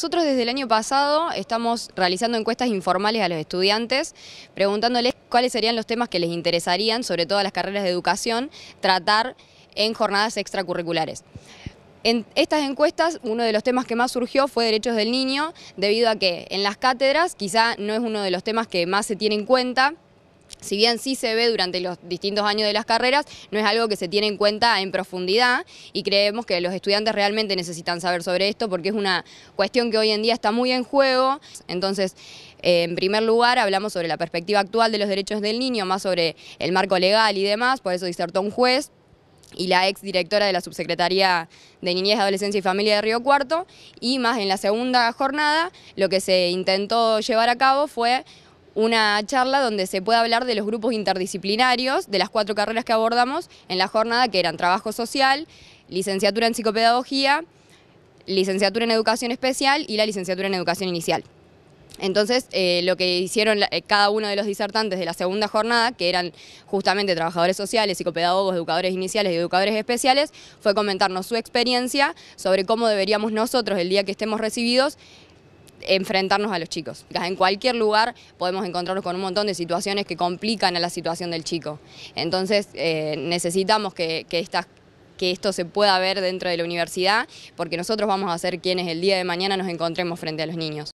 Nosotros desde el año pasado estamos realizando encuestas informales a los estudiantes, preguntándoles cuáles serían los temas que les interesarían, sobre todo las carreras de educación, tratar en jornadas extracurriculares. En estas encuestas, uno de los temas que más surgió fue derechos del niño, debido a que en las cátedras quizá no es uno de los temas que más se tiene en cuenta, si bien sí se ve durante los distintos años de las carreras, no es algo que se tiene en cuenta en profundidad y creemos que los estudiantes realmente necesitan saber sobre esto porque es una cuestión que hoy en día está muy en juego. Entonces, eh, en primer lugar, hablamos sobre la perspectiva actual de los derechos del niño, más sobre el marco legal y demás, por eso disertó un juez, y la ex directora de la Subsecretaría de Niñez, Adolescencia y Familia de Río Cuarto, y más en la segunda jornada lo que se intentó llevar a cabo fue una charla donde se puede hablar de los grupos interdisciplinarios, de las cuatro carreras que abordamos en la jornada, que eran trabajo social, licenciatura en psicopedagogía, licenciatura en educación especial y la licenciatura en educación inicial. Entonces, eh, lo que hicieron eh, cada uno de los disertantes de la segunda jornada, que eran justamente trabajadores sociales, psicopedagogos, educadores iniciales y educadores especiales, fue comentarnos su experiencia sobre cómo deberíamos nosotros, el día que estemos recibidos, enfrentarnos a los chicos. En cualquier lugar podemos encontrarnos con un montón de situaciones que complican a la situación del chico. Entonces eh, necesitamos que, que esto se pueda ver dentro de la universidad, porque nosotros vamos a ser quienes el día de mañana nos encontremos frente a los niños.